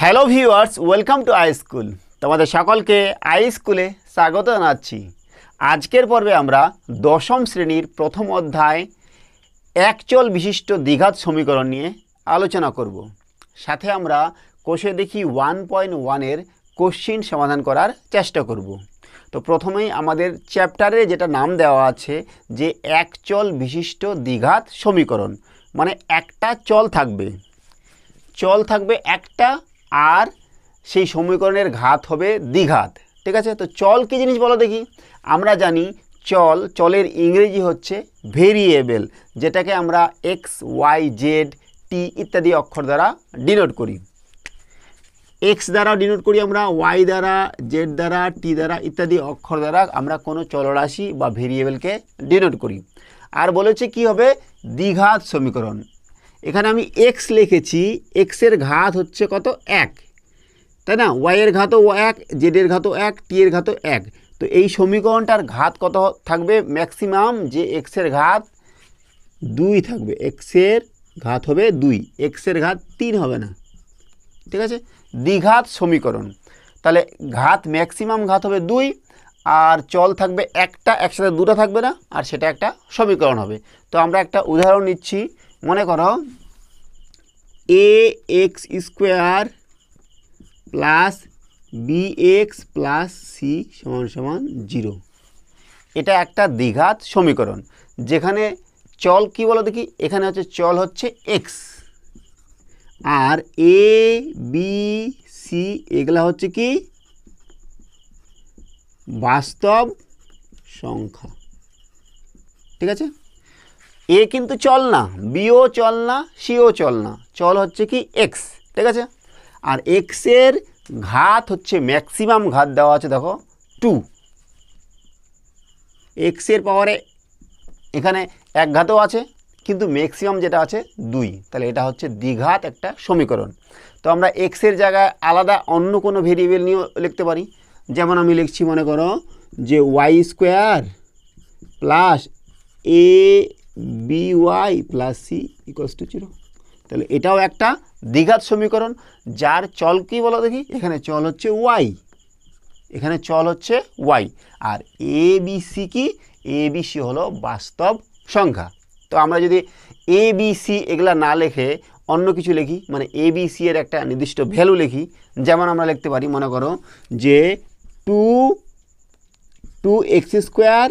hello viewers welcome to I school তোমাদের সকলকে I স্কুলে স্বাগত জানাচ্ছি আজকের পর্বে আমরা দশম শ্রেণীর প্রথম অধ্যায় একচল বিশিষ্ট দ্বিঘাত সমীকরণ নিয়ে আলোচনা করব সাথে আমরা কোষে দেখি ওয়ান পয়েন্ট ওয়ানের কোশ্চিন সমাধান করার চেষ্টা করব তো প্রথমেই আমাদের চ্যাপ্টারে যেটা নাম দেওয়া আছে যে একচল বিশিষ্ট দ্বিঘাত সমীকরণ মানে একটা চল থাকবে চল থাকবে একটা আর সেই সমীকরণের ঘাত হবে দ্বিঘাত ঠিক আছে তো চল কি জিনিস বলো দেখি আমরা জানি চল চলের ইংরেজি হচ্ছে ভেরিয়েবেল যেটাকে আমরা এক্স ওয়াই জেড টি ইত্যাদি অক্ষর দ্বারা ডিনোট করি এক্স দ্বারা ডিনোট করি আমরা ওয়াই দ্বারা জেড দ্বারা টি দ্বারা ইত্যাদি অক্ষর দ্বারা আমরা কোনো চলরাশি বা ভেরিয়েবেলকে ডিনোট করি আর বলেছে কি হবে দ্বিঘাত সমীকরণ এখানে আমি এক্স লিখেছি এক্সের ঘাত হচ্ছে কত এক তাই না ওয়াইয়ের ঘাতও এক জেডের ঘাতও এক টি এর ঘাতও এক তো এই সমীকরণটার ঘাত কত থাকবে ম্যাক্সিমাম যে এক্সের ঘাত দুই থাকবে এক্সের ঘাত হবে দুই এক্সের ঘাত তিন হবে না ঠিক আছে দ্বিঘাত সমীকরণ তাহলে ঘাত ম্যাক্সিমাম ঘাত হবে দুই আর চল থাকবে একটা একসাথে দুটা থাকবে না আর সেটা একটা সমীকরণ হবে তো আমরা একটা উদাহরণ নিচ্ছি মনে করো a x square plus b x plus c সমান সমান জিরো এটা একটা দ্বিঘাত সমীকরণ যেখানে চল কি বলো দেখি এখানে হচ্ছে চল হচ্ছে এক্স আর এ বি সি এগুলা হচ্ছে কি বাস্তব সংখ্যা ঠিক আছে এ কিন্তু চল না বিও চল না সিও চল না চল হচ্ছে কি এক্স ঠিক আছে আর এক্সের ঘাত হচ্ছে ম্যাক্সিমাম ঘাত দেওয়া আছে দেখো টু এক্সের পাওয়ারে এখানে এক ঘাতও আছে কিন্তু ম্যাক্সিমাম যেটা আছে দুই তাহলে এটা হচ্ছে দ্বিঘাত একটা সমীকরণ তো আমরা এক্সের জায়গায় আলাদা অন্য কোনো ভেরিয়েবল নিয়েও লিখতে পারি যেমন আমি লিখছি মনে করো যে y square plus a b y plus c equals to zero তাহলে এটাও একটা দ্বিঘাত সমীকরণ যার চল কী বলো দেখি এখানে চল হচ্ছে ওয়াই এখানে চল হচ্ছে ওয়াই আর এ বি সি কি এ বি সি হলো বাস্তব সংখ্যা তো আমরা যদি এ বি সি এগুলা না লেখে অন্য কিছু লিখি মানে এ বি সি এর একটা নির্দিষ্ট ভ্যালু লিখি যেমন আমরা লিখতে পারি মনে করো যে two two x square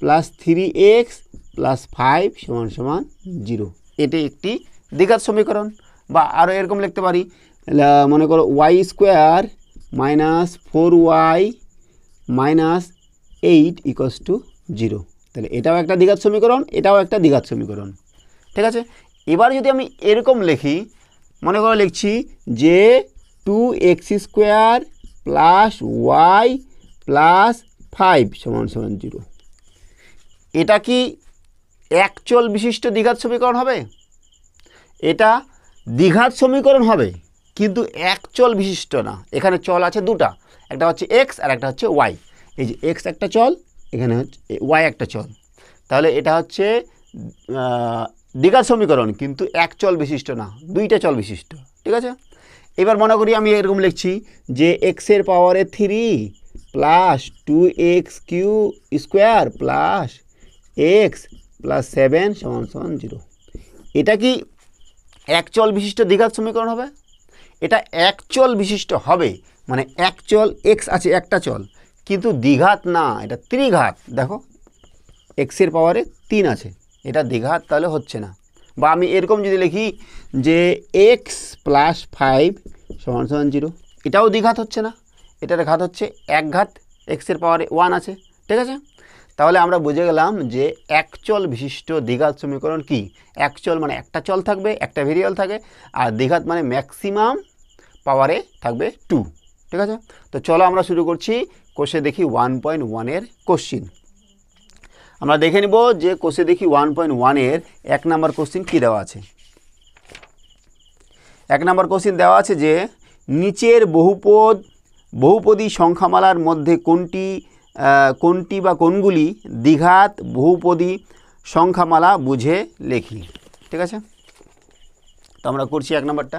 plus three x plus five সমান সমান জিরো এটি একটি দ্বিঘাত সমীকরণ বা আরও এরকম লিখতে পারি মনে করো y square minus four y minus eight equals to zero তাহলে এটাও একটা দ্বিঘাত সমীকরণ এটাও একটা দ্বিঘাত সমীকরণ ঠিক আছে এবার যদি আমি এরকম লিখি মনে করো লিখছি যে two x square plus y plus five সমান সমান জিরো এটা কি অ্যাকচুয়াল বিশিষ্ট দ্বিঘাত সমীকরণ হবে এটা দ্বিঘাত সমীকরণ হবে কিন্তু অ্যাকচুয়াল বিশিষ্ট না এখানে চল আছে দুটা একটা হচ্ছে এক্স আর একটা হচ্ছে ওয়াই এই যে এক্স একটা চল এখানে হচ্ছে ওয়াই একটা চল তাহলে এটা হচ্ছে দ্বিঘাত সমীকরণ কিন্তু এক চল বিশিষ্ট না দুইটা চল বিশিষ্ট ঠিক আছে এবার মনে করি আমি এরকম লিখছি যে এক্সের পাওয়ারে three plus two x q square plus x plus seven সমান সমান জিরো এটা কি অ্যাকচুয়াল বিশিষ্ট দ্বিঘাত সমীকরণ হবে এটা অ্যাকচুয়াল বিশিষ্ট হবে মানে অ্যাকচুয়াল এক্স আছে একটা চল কিন্তু দ্বিঘাত না এটা ত্রিঘাত দেখো এক্সের পাওয়ারে তিন আছে এটা দ্বিঘাত তাহলে হচ্ছে না বা আমি এরকম যদি লিখি যে এক্স প্লাস ফাইভ সমান সমান জিরো এটাও দ্বিঘাত হচ্ছে না এটার ঘাত হচ্ছে এক ঘাত এক্সের পাওয়ারে ওয়ান আছে ঠিক আছে তাহলে আমরা বুঝে গেলাম যে এক চল বিশিষ্ট দ্বিঘাত সমীকরণ কি এক চল মানে একটা চল থাকবে একটা ভেরিয়াল থাকে আর দ্বিঘাত মানে ম্যাক্সিমাম পাওয়ারে থাকবে টু ঠিক আছে তো চলো আমরা শুরু করছি কোষে দেখি ওয়ান পয়েন্ট ওয়ানের কোশ্চিন আমরা দেখে নিব যে কোষে দেখি ওয়ান পয়েন্ট ওয়ানের এক নম্বর কোশ্চিন কী দেওয়া আছে এক নম্বর কোশ্চিন দেওয়া আছে যে নিচের বহুপদ বহুপদী সংখ্যামালার মধ্যে কোনটি কোনটি বা কোনগুলি দ্বিঘাত বহুপদী সংখ্যামালা বুঝে লেখি ঠিক আছে তো আমরা করছি এক নম্বরটা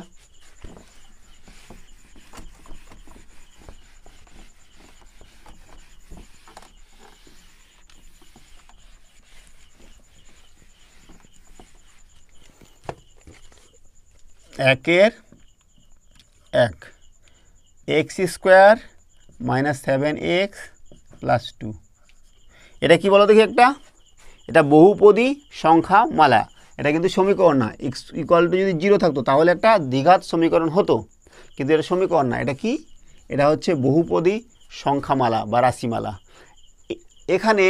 একের এক x square minus seven x plus two এটা কী বলো দেখি একটা এটা বহুপদী সংখ্যা মালা এটা কিন্তু সমীকরণ না এক্স ইকুয়াল টু যদি জিরো থাকতো তাহলে একটা দ্বিঘাত সমীকরণ হতো কিন্তু এটা সমীকরণ না এটা কি এটা হচ্ছে বহুপদী সংখ্যামালা বা রাশিমালা এখানে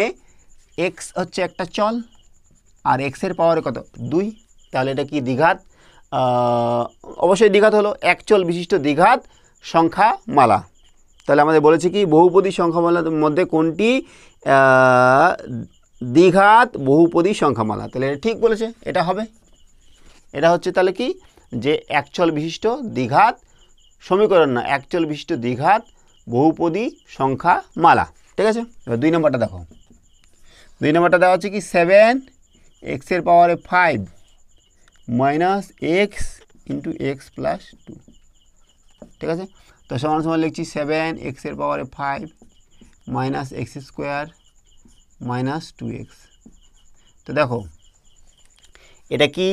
এক্স হচ্ছে একটা চল আর এক্সের পাওয়ার কত দুই তাহলে এটা কি দ্বিঘাত অবশ্যই দ্বিঘাত হলো এক চল বিশিষ্ট দ্বিঘাত মালা তাহলে আমাদের বলেছে কি বহুপদী সংখ্যামালার মধ্যে কোনটি দ্বিঘাত বহুপদী সংখ্যামালা তাহলে এটা ঠিক বলেছে এটা হবে এটা হচ্ছে তাহলে কি যে একচল বিশিষ্ট দ্বিঘাত সমীকরণ না একচল বিশিষ্ট দ্বিঘাত বহুপদী সংখ্যা মালা ঠিক আছে এবার দুই নম্বরটা দেখো দুই নম্বরটা দেওয়া হচ্ছে কি সেভেন এক্সের পাওয়ারে five minus x into x plus two ঠিক আছে তো সমান সমান লিখছি সেভেন এক্সের পাওয়ারে five minus x square minus two x তো দেখো এটা কি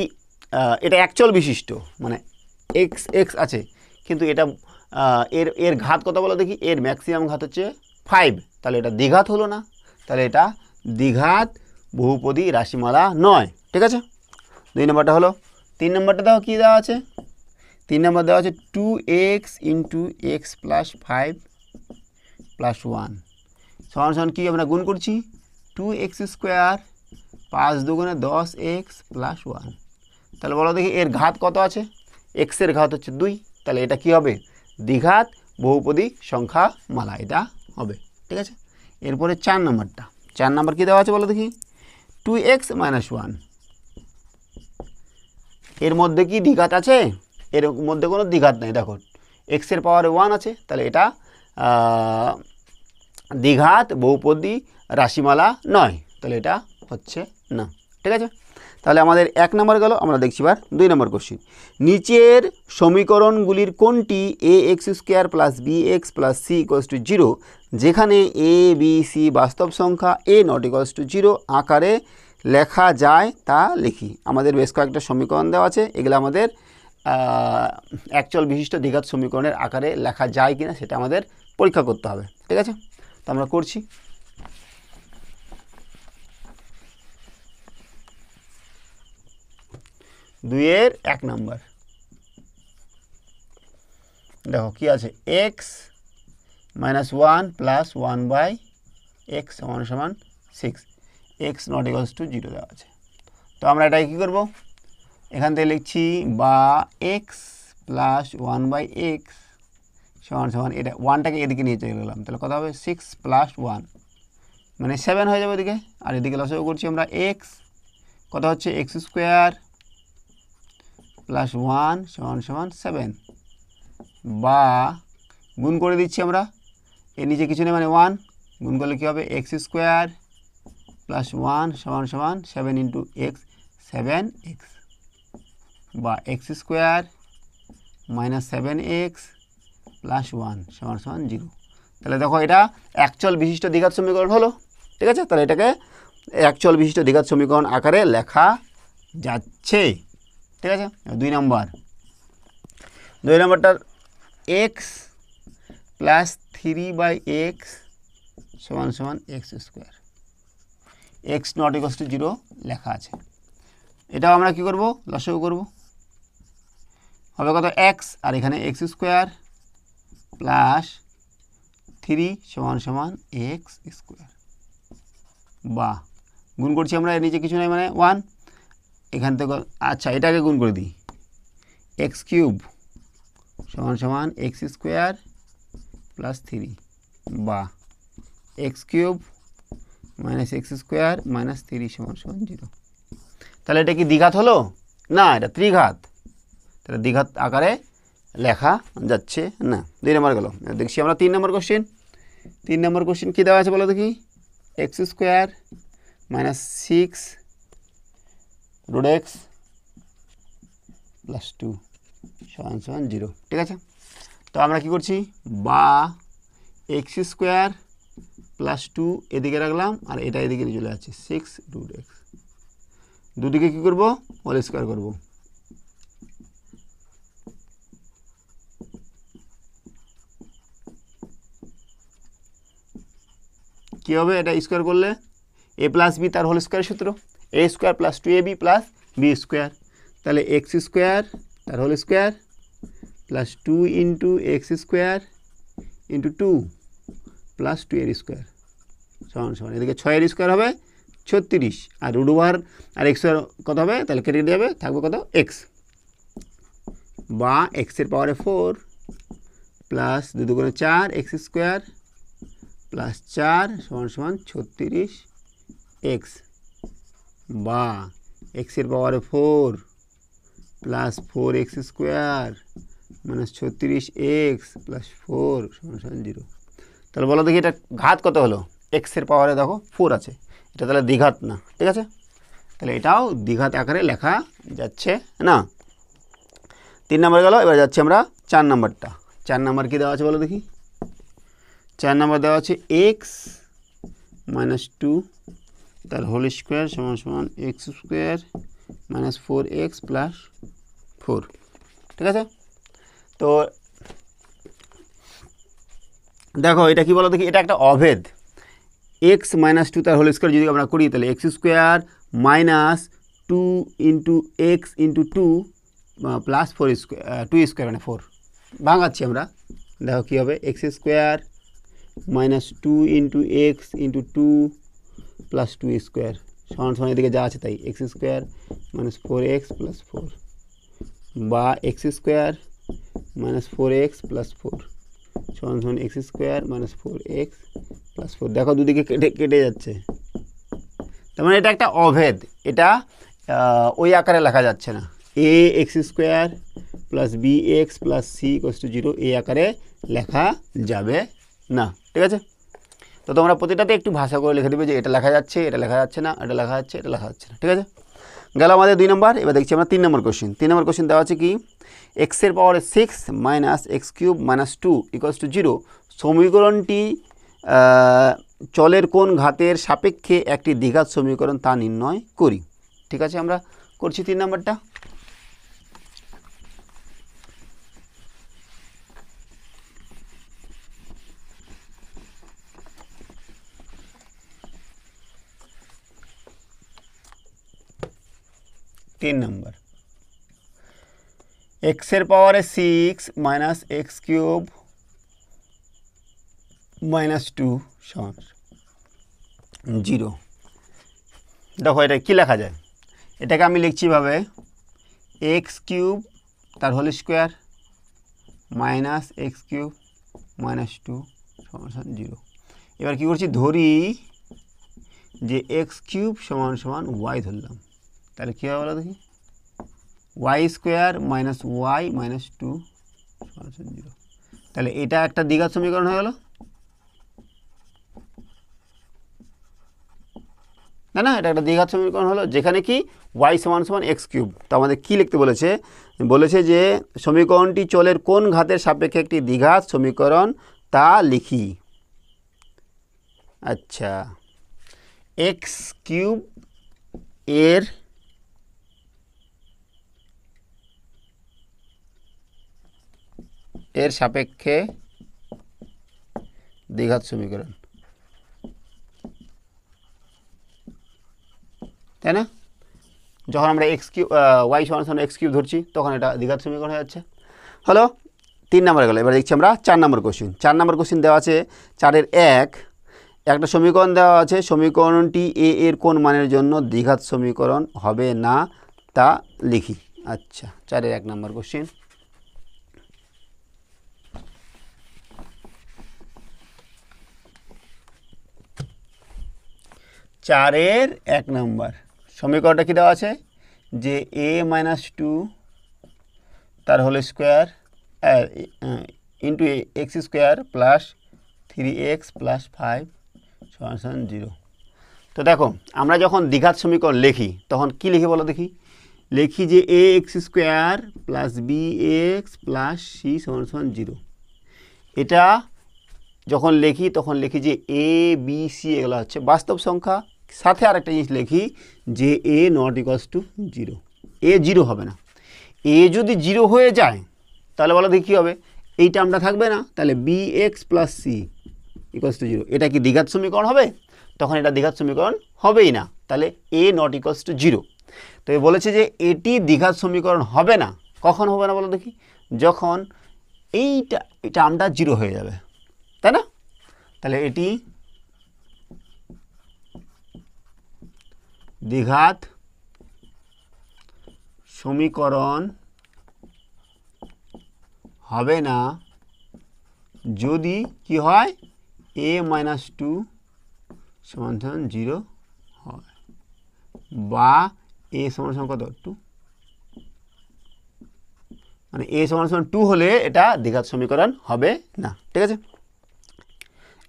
এটা অ্যাকচুয়াল বিশিষ্ট মানে এক্স এক্স আছে কিন্তু এটা এর এর ঘাত কথা বলো দেখি এর ম্যাক্সিমাম ঘাত হচ্ছে ফাইভ তাহলে এটা দ্বিঘাত হলো না তাহলে এটা দ্বিঘাত বহুপদী রাশিমালা নয় ঠিক আছে দুই নম্বরটা হলো তিন নম্বরটা দেখো কী দেওয়া আছে তিন নম্বর দেওয়া আছে two x into x plus five plus one সমান সমান কী আমরা গুণ করছি টু এক্স স্কোয়ার পাঁচ দুগুণে দশ এক্স প্লাস ওয়ান তাহলে বলো দেখি এর ঘাত কত আছে এক্সের ঘাত হচ্ছে দুই তাহলে এটা কি হবে দ্বিঘাত বহুপদী সংখ্যা মালা এটা হবে ঠিক আছে এরপরে চার নম্বরটা চার নম্বর কী দেওয়া আছে বলো দেখি টু এক্স মাইনাস ওয়ান এর মধ্যে কি দ্বিঘাত আছে এর মধ্যে কোনো দ্বিঘাত নেই দেখুন এক্সের পাওয়ারে ওয়ান আছে তাহলে এটা দ্বিঘাত বহুপদী রাশিমালা নয় তাহলে এটা হচ্ছে না ঠিক আছে তাহলে আমাদের এক নম্বর গেল আমরা দেখছি বার দুই নম্বর কোশ্চিন নিচের সমীকরণগুলির কোনটি a x square plus b x plus c equals to zero যেখানে এ বি সি বাস্তব সংখ্যা a not equals to zero আকারে লেখা যায় তা লিখি আমাদের বেশ কয়েকটা সমীকরণ দেওয়া আছে এগুলো আমাদের অ্যাকচুয়াল বিশিষ্ট দ্বিঘাত সমীকরণের আকারে লেখা যায় না সেটা আমাদের পরীক্ষা করতে হবে ঠিক আছে তো আমরা করছি দুইয়ের এক নাম্বার দেখো কি আছে x minus one plus one by x সমান সমান six x not equals to zero দেওয়া আছে তো আমরা এটাই কী করবো এখান থেকে লিখছি বা x plus one by x সমান সমান এটা ওয়ানটাকে এদিকে নিয়ে চলে গেলাম তাহলে কথা হবে সিক্স প্লাস ওয়ান মানে সেভেন হয়ে যাবে ওদিকে আর এদিকে লসও করছি আমরা এক্স কত হচ্ছে এক্স স্কোয়ার প্লাস ওয়ান সমান সমান সেভেন বা গুণ করে দিচ্ছি আমরা এর নিচে কিছু নেই মানে ওয়ান গুণ করলে কী হবে এক্স স্কোয়ার প্লাস ওয়ান সমান সমান seven into x seven x বা x square minus seven x plus one সমান সমান জিরো তাহলে দেখো এটা অ্যাকচুয়াল বিশিষ্ট দীঘাত সমীকরণ হলো ঠিক আছে তাহলে এটাকে অ্যাকচুয়াল বিশিষ্ট দীঘাত সমীকরণ আকারে লেখা যাচ্ছে ঠিক আছে দুই নম্বর দুই নম্বরটার x plus three by x সমান সমান x square x not equals to zero লেখা আছে এটাও আমরা কি করব লসও করবো হবে কত এক্স আর এখানে এক্স স্কোয়ার প্লাস থ্রি সমান সমান এক্স স্কোয়ার বা গুণ করছি আমরা এর নিচে কিছু নাই মানে ওয়ান এখান থেকে আচ্ছা এটাকে গুণ করে দিই এক্স কিউব সমান সমান এক্স স্কোয়ার প্লাস থ্রি বা x cube minus x square minus three সমান সমান জিরো তাহলে এটা কি দ্বিঘাত হলো না এটা ত্রিঘাত তাহলে দীঘাত আকারে লেখা যাচ্ছে না দুই নম্বর গেল দেখছি আমরা তিন নম্বর কোশ্চেন তিন নম্বর কোশ্চেন কী দেওয়া আছে বলো দেখি x square minus six root x plus two সমান সমান জিরো ঠিক আছে তো আমরা কি করছি বা এক্স স্কোয়ার প্লাস টু এদিকে রাখলাম আর এটা এদিকে চলে আছে সিক্স রুড এক্স দুদিকে কী করবো হোল স্কোয়ার করবো কী হবে এটা স্কোয়ার করলে এ প্লাস বি তার হোল স্কোয়ার সূত্র a square plus two a b plus b square তাহলে এক্স স্কোয়ার তার whole square plus two into x square into two plus two এর স্কোয়ার সমান সমান এদিকে ছয়ের স্কোয়ার হবে ছত্রিশ আর রুট ওভার আর এক্সের কত হবে তাহলে কেটে কেটে যাবে থাকবে কত এক্স বা এক্সের পাওয়ারে ফোর প্লাস দু করে চার এক্স স্কোয়ার প্লাস চার সমান সমান ছত্রিশ এক্স বা এক্সের পাওয়ারে four plus four x square minus ছত্রিশ এক্স প্লাস ফোর সমান সমান জিরো তাহলে বলো দেখি এটা ঘাত কত হলো এক্সের পাওয়ারে দেখো ফোর আছে এটা তাহলে দ্বিঘাত না ঠিক আছে তাহলে এটাও দ্বিঘাত আকারে লেখা যাচ্ছে না তিন নম্বর গেল এবার যাচ্ছি আমরা চার নম্বরটা চার নম্বর কী দেওয়া আছে বলো দেখি চার নম্বর দেওয়া আছে এক্স মাইনাস টু তার হোল স্কোয়ার সমান সমান x square minus four x plus four ঠিক আছে তো দেখো এটা কি বলো দেখি এটা একটা অভেদ এক্স মাইনাস টু তার হোল স্কোয়ার যদি আমরা করি তাহলে x square minus two into x into two plus four square two square মানে ফোর ভাঙাচ্ছি আমরা দেখো কী হবে x square minus two into x into two plus two square সমান সমান এদিকে যা আছে তাই x square minus four x plus four বা x square minus four x plus four সমান সমান x square minus four x plus four দেখো দুদিকে কেটে কেটে যাচ্ছে তার মানে এটা একটা অভেদ এটা ওই আকারে লেখা যাচ্ছে না a x square plus b x plus c equals to zero এই আকারে লেখা যাবে না ঠিক আছে তো তোমরা প্রতিটাতে একটু ভাষা করে লিখে দেবে যে এটা লেখা যাচ্ছে এটা লেখা যাচ্ছে না এটা লেখা যাচ্ছে এটা লেখা যাচ্ছে না ঠিক আছে গেল আমাদের দুই নম্বর এবার দেখছি আমরা তিন নম্বর কোশ্চিন তিন নম্বর কোশ্চিন দেওয়া আছে কি এক্সের power six minus x cube minus two equals to zero সমীকরণটি চলের কোন ঘাতের সাপেক্ষে একটি দীঘাত সমীকরণ তা নির্ণয় করি ঠিক আছে আমরা করছি তিন নম্বরটা তিন নম্বর এক্সের পাওয়ারে six minus x cube minus two সমান জিরো দেখো এটা কী লেখা যায় এটাকে আমি লিখছি ভাবে এক্স কিউব তার whole square minus x cube minus two সমান জিরো এবার কী করছি ধরি যে এক্স কিউব সমান সমান ওয়াই ধরলাম তাহলে কী হবে বলো দেখি y square minus y minus two zero তাহলে এটা একটা দীঘার সমীকরণ হয়ে গেল না না এটা একটা দীঘার সমীকরণ হলো যেখানে কি ওয়াই সমান সমান এক্স কিউব তো আমাদের কী লিখতে বলেছে বলেছে যে সমীকরণটি চলের কোন ঘাতের সাপেক্ষে একটি দীঘার সমীকরণ তা লিখি আচ্ছা এক্স কিউব এর এর সাপেক্ষে দ্বিঘাত সমীকরণ তাই না যখন আমরা এক্স কিউ ওয়াই সমান সমান এক্স কিউ ধরছি তখন এটা দ্বিঘাত সমীকরণ হয়ে যাচ্ছে হলো তিন নম্বর গেল এবার দেখছি আমরা চার নম্বর কোশ্চিন চার নম্বর কোশ্চিন দেওয়া আছে চারের এক একটা সমীকরণ দেওয়া আছে সমীকরণটি এ এর কোন মানের জন্য দ্বিঘাত সমীকরণ হবে না তা লিখি আচ্ছা চারের এক নম্বর কোশ্চিন চারের এক নম্বর সমীকরণটা কী দেওয়া আছে যে এ মাইনাস টু তার whole square into x square plus three x plus five সমান জিরো তো দেখো আমরা যখন দীঘাত সমীকরণ লিখি তখন কি লিখি বলো দেখি লিখি যে a x square plus b x plus c সমান জিরো এটা যখন লিখি তখন লিখি যে এ বি সি এগুলো হচ্ছে বাস্তব সংখ্যা সাথে আর একটা জিনিস লিখি যে a not equals to zero a zero হবে না এ যদি জিরো হয়ে যায় তাহলে বলো দেখি কী হবে এই টার্মটা থাকবে না তাহলে b x plus c equals to zero এটা কি দীঘাত সমীকরণ হবে তখন এটা দীঘাত সমীকরণ হবেই না তাহলে a not equals to zero তো বলেছে যে এটি দীঘাত সমীকরণ হবে না কখন হবে না বলো দেখি যখন এইটা এই টার্মটা জিরো হয়ে যাবে তাই না তাহলে এটি দ্বিঘাত সমীকরণ হবে না যদি কি হয় এ মাইনাস টু সমান জিরো হয় বা এ সমান সমান কত টু মানে এ সমান সমান টু হলে এটা দ্বিঘাত সমীকরণ হবে না ঠিক আছে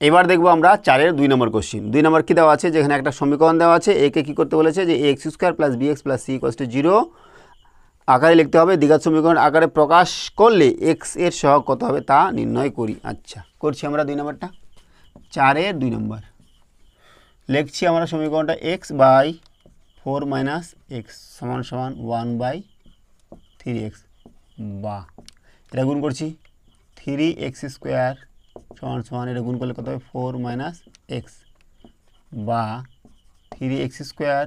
এবার দেখব আমরা চারের দুই নম্বর কোশ্চিন দুই নম্বর কী দেওয়া আছে যেখানে একটা সমীকরণ দেওয়া আছে একে কী করতে বলেছে যে x square plus b x plus c equals to zero আকারে লিখতে হবে দীঘার সমীকরণ আকারে প্রকাশ করলে এক্স এর সহ কত হবে তা নির্ণয় করি আচ্ছা করছি আমরা দুই নম্বরটা চারের দুই নম্বর লিখছি আমরা সমীকরণটা x by four minus x সমান সমান ওয়ান বাই থ্রি এক্স বা এটা গুণ করছি থ্রি এক্স স্কোয়ার সমান সমান এটা গুণ করলে কত হবে ফোর মাইনাস এক্স বা three x square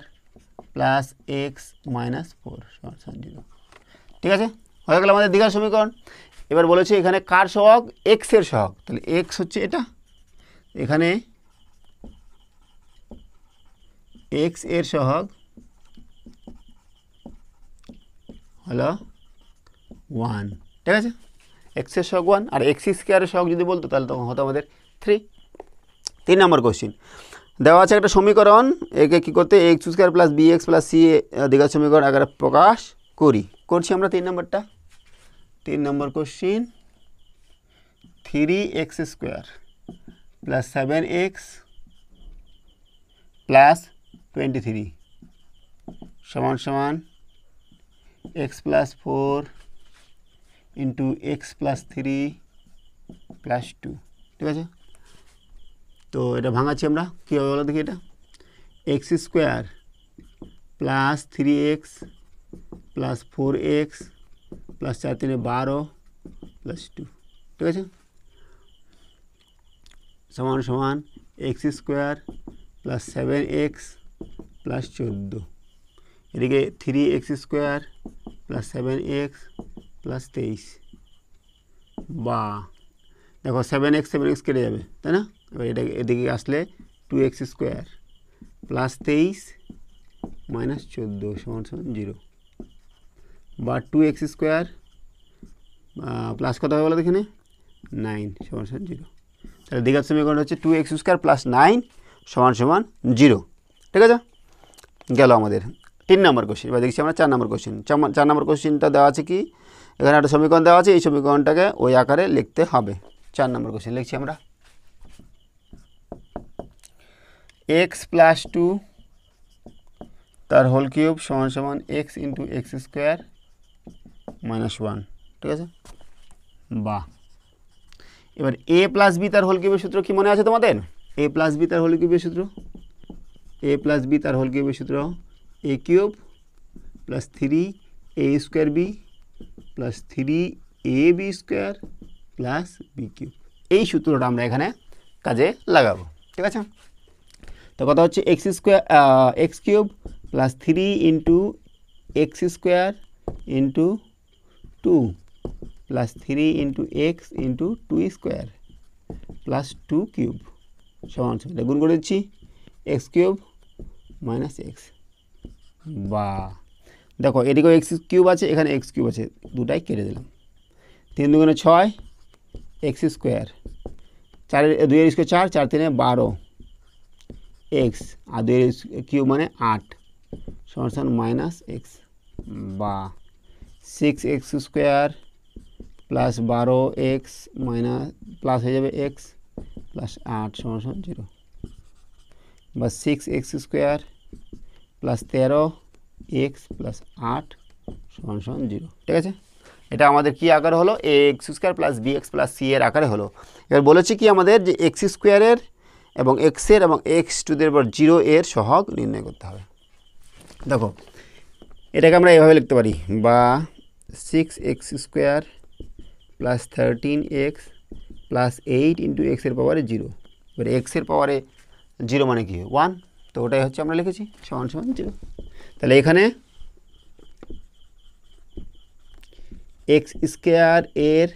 plus x minus four সমান সমান জিরো ঠিক আছে হয়ে গেল আমাদের দীঘার সমীকরণ এবার বলেছে এখানে কার সহক এক্সের সহক তাহলে এক্স হচ্ছে এটা এখানে এক্স এর সহক হলো ওয়ান ঠিক আছে এক্সের সহগ ওয়ান আর এক্স স্কোয়ারের সহগ যদি বলতো তাহলে তখন হতো আমাদের থ্রি তিন নম্বর কোশ্চিন দেওয়া আছে একটা সমীকরণ একে কী করতে x square plus b x plus c এ দীঘার সমীকরণ আগে প্রকাশ করি করছি আমরা তিন নম্বরটা তিন নম্বর question three x square plus seven x plus twenty three সমান সমান x plus four into x plus three plus two ঠিক আছে তো এটা ভাঙাচ্ছি আমরা কী হবে বলো দেখি এটা x square plus three x plus four x plus চার তিনে বারো প্লাস টু ঠিক আছে সমান সমান x square plus seven x plus চোদ্দো এদিকে three x square plus seven x plus তেইশ বা দেখো সেভেন এক্স সেভেন এক্স কেটে যাবে তাই না এবার এটা এদিকে আসলে টু এক্স স্কোয়ার প্লাস তেইশ মাইনাস চোদ্দো সমান সমান জিরো বা টু এক্স স্কোয়ার প্লাস কত হবে বলো এখানে নাইন সমান সমান জিরো তাহলে দীঘার সমীকরণ হচ্ছে two x square plus nine সমান সমান জিরো ঠিক আছে গেল আমাদের তিন নম্বর কোশ্চেন এবার দেখছি আমরা চার নম্বর কোশ্চেন চার নম্বর কোশ্চেনটা দেওয়া আছে কি এখানে একটা সমীকরণ দেওয়া আছে এই সমীকরণটাকে ওই আকারে লিখতে হবে চার নম্বর কোশ্চেন লিখছি আমরা এক্স প্লাস টু তার হোল কিউব সমান সমান x into x square minus one ঠিক আছে বা এবার এ প্লাস বি তার হোল কিউবের সূত্র কি মনে আছে তোমাদের এ প্লাস বি তার হোল কিউবের সূত্র এ প্লাস বি তার হোল কিউবের সূত্র a cube plus three a square b plus three a b square plus b cube এই সূত্রটা আমরা এখানে কাজে লাগাবো ঠিক আছে তো কথা হচ্ছে x square x cube plus three into x square into two plus three into x into two square plus two cube সমান সমান গুণ করে দিচ্ছি এক্স কিউব মাইনাস এক্স বা দেখো এদিকেও এক্স কিউব আছে এখানে এক্স কিউব আছে দুটাই কেটে দিলাম তিন দুগুণে ছয় এক্স স্কোয়ার চারের দুইয়ের স্কোয়ার চার চার তিনে বারো এক্স আর দুইয়ের কিউব মানে আট সমান মাইনাস এক্স বা সিক্স এক্স স্কোয়ার প্লাস বারো এক্স মাইনাস প্লাস হয়ে যাবে এক্স প্লাস আট সমান জিরো বা সিক্স এক্স স্কোয়ার প্লাস তেরো এক্স প্লাস আট সমান সমান জিরো ঠিক আছে এটা আমাদের কি আকারে হলো a x square plus b x plus c এর আকারে হলো এবার বলেছে কি আমাদের যে এক্স স্কোয়ারের এবং এক্সের এবং এক্স টু দের পর জিরো এর সহগ নির্ণয় করতে হবে দেখো এটাকে আমরা এভাবে লিখতে পারি বা six x square plus thirteen x plus eight into এক্সের পাওয়ারে জিরো এবার এক্সের পাওয়ারে জিরো মানে কি ওয়ান তো ওটাই হচ্ছে আমরা লিখেছি সমান সমান জিরো তাহলে এখানে এক্স স্কোয়ার এর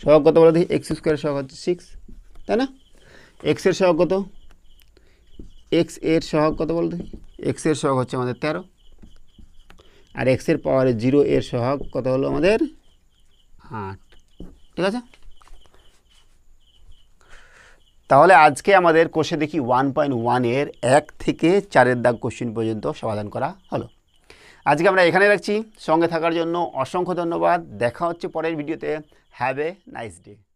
সহক কত বলে দেখি এক্স স্কোয়ার সহক হচ্ছে সিক্স তাই না এক্স এর সহক কত এক্স এর সহক কত বলতে দেখি এক্স এর সহক হচ্ছে আমাদের তেরো আর এক্স এর পাওয়ারে জিরো এর সহক কত হলো আমাদের আট ঠিক আছে তাহলে আজকে আমাদের কোষে দেখি ওয়ান পয়েন্ট ওয়ানের এক থেকে চারের দাগ কোশ্চিন পর্যন্ত সমাধান করা হলো আজকে আমরা এখানে রাখছি সঙ্গে থাকার জন্য অসংখ্য ধন্যবাদ দেখা হচ্ছে পরের ভিডিওতে হ্যাভ এ নাইস ডে